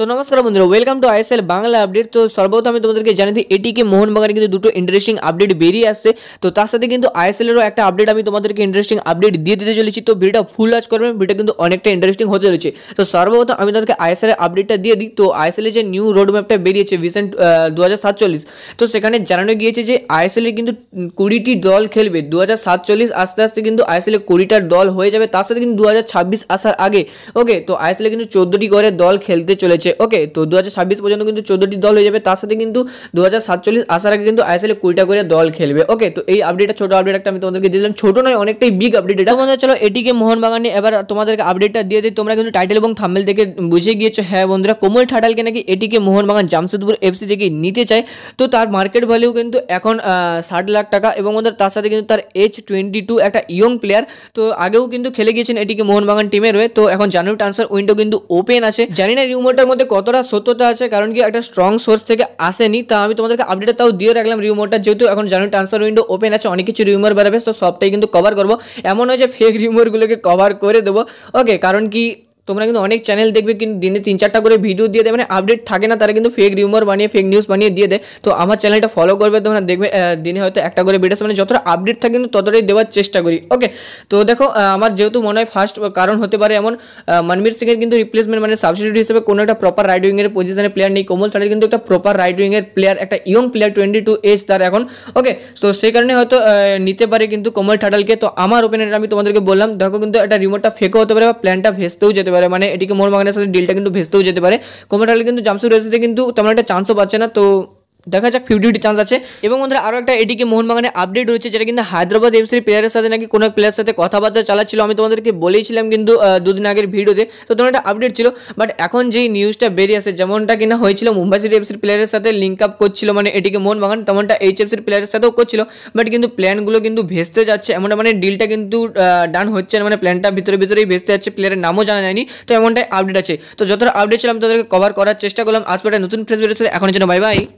তো নমস্কার বন্ধুরা welcome to ISL Bangla update তো সর্বপ্রথম আমি তোমাদেরকে জানিয়ে দিই এটিকে মোহনবাগানে কিন্তু দুটো ইন্টারেস্টিং আপডেট বেরিয়ে আসছে তো তার সাথে কিন্তু আইএসএলেরও একটা আপডেট আমি তোমাদেরকে ইন্টারেস্টিং আপডেট দিয়ে দিতে চলেছি তো ভিডিওটা ফুল আজ করবেন ভিডিও কিন্তু অনেকটা ইন্টারেস্টিং হতে চলেছে তো সর্বপ্রথম আমি তোমাদেরকে আইএসএলের আপডেটটা দিয়ে দিই তো আইএসএলের যে নিউ রোড ম্যাপটা বেরিয়েছে ভিসেন্ট দু তো সেখানে জানানো গিয়েছে যে আইএসএলে কিন্তু কুড়িটি দল খেলবে দু আস্তে আস্তে কিন্তু আইএসএলে কুড়িটা দল হয়ে যাবে তার সাথে কিন্তু দু আসার আগে ওকে তো আইএসএলে কিন্তু চোদ্দোটি করে দল খেলতে চলেছে হচ্ছে ওকে তো দু পর্যন্ত কিন্তু চোদ্দোটি দল হয়ে যাবে তার সাথে কিন্তু দু আসার আগে কিন্তু আইএসএলে কুড়িটা করে দল খেলবে ওকে তো এই আপডেটটা ছোটো আপডেট একটা আমি তোমাদেরকে দিলাম ছোটো নয় অনেকটাই বিগ আপডেট এটা বন্ধু চলো এটিকে মোহনবাগানে এবার তোমাদেরকে আপডেটটা দিয়ে দিই তোমরা কিন্তু টাইটেল এবং থাম্বেল দেখে বুঝে গিয়েছো হ্যাঁ বন্ধুরা কোমল ঠাটালকে নাকি এটিকে মোহনবাগান জামশেদপুর এফসি থেকে নিতে চায় তো তার মার্কেট ভ্যালু কিন্তু এখন ষাট লাখ টাকা এবং ওদের তার সাথে কিন্তু তার এইচ টোয়েন্টি টু একটা ইয়ং প্লেয়ার তো আগেও কিন্তু খেলে গিয়েছেন এটিকে মোহনবাগান টিমের হয়ে তো এখন জানুয়ারি ট্রান্সফার উইন্ডো কিন্তু ওপেন আছে জানি না রিউমোটার মধ্যে কতটা সত্যতা আছে কারণ কি একটা স্ট্রং সোর্স থেকে আসেনি তা আমি তোমাদেরকে আপডেটটা তাও দিয়ে রাখলাম রিউমোরটা যেহেতু এখন জানি ট্রান্সফার উইন্ডো ওপেন আছে অনেক কিছু রিউমার বেরোবে তো সবটাই কিন্তু কভার করবো এমন হয় যে ফেক রিউমারগুলোকে কভার করে দেবো ওকে কারণ কি তোমরা কিন্তু অনেক চ্যানেল দেখবে কিন্তু দিনে তিন চারটা করে ভিডিও দিয়ে দেয় মানে আপডেট থাকে না তারা কিন্তু ফেক রিউমার বানিয়ে ফেক নিউজ বানিয়ে দিয়ে দেয় তো আমার চ্যানেলটা ফলো করবে তোমরা দেখবে দিনে হয়তো একটা করে ভিডিও মানে যতটা আপডেট থাকে কিন্তু ততটাই দেওয়ার চেষ্টা করি ওকে তো দেখো আমার যেহেতু মনে হয় ফার্স্ট কারণ হতে পারে এমন মনবীর সিংয়ের কিন্তু রিপ্লেসমেন্ট মানে সাবস্টিটিউট হিসেবে কোনো একটা প্রপার রাইট উইংয়ের পজিশনে প্লেয়ার নেই কোমল সালের কিন্তু একটা প্রপার রাইট উইংয়ের প্লেয়ার একটা young player twenty two age তার এখন ওকে তো সেই কারণে হয়তো নিতে পারে কিন্তু কোমল ঠাডালকে তো আমার ওপেনের আমি তোমাদেরকে বললাম দেখো কিন্তু একটা রিমোটটা ফেকও হতে পারে বা প্ল্যানটা ভেস্তেও যেতে পারে পারে মানে এটিকে মোহনবাগানের সাথে ডিলটা কিন্তু ভেস্তেও যেতে পারে কোমরটালে কিন্তু জামসুর রেসিতে কিন্তু তেমন একটা চান্সও পাচ্ছে না তো দেখা যাক ফিফটি চান্স আছে এবং বন্ধুরা আরও একটা এটিকে মোহনবাগানে আপডেট রয়েছে যেটা কিন্তু হায়দ্রাবাদ এফসির প্লেয়ারের সাথে নাকি কোনো প্লেয়ারের সাথে কথাবার্তা চালাচ্ছিল আমি তোমাদেরকে বলেইছিলাম কিন্তু দুদিন আগের ভিডিওতে তো তোমার একটা আপডেট ছিল বাট এখন যেই নিউজটা বেরিয়ে আসে যেমনটা কিনা হয়েছিল মুম্বাই সিটি এফসির প্লেয়ারের সাথে লিঙ্ক আপ করছিল মানে এটিকে মোহনবাগান তেমনটা এইচ এফসির প্লেয়ারের সাথেও করছিল বাট কিন্তু প্ল্যানগুলো কিন্তু ভেস্তে যাচ্ছে এমনটা মানে ডিলটা কিন্তু ডান হচ্ছে না মানে প্ল্যানটা ভিতরে ভিতরেই ভেসতে যাচ্ছে প্লেয়ারের নামও জানা যায়নি তো এমনটাই আপডেট আছে তো যতটা আপডেট ছিলাম তাদেরকে কভার করার চেষ্টা করলাম আসবে একটা নতুন ফ্রেস বেরোচ্ছে এখন জন্য বাই বাই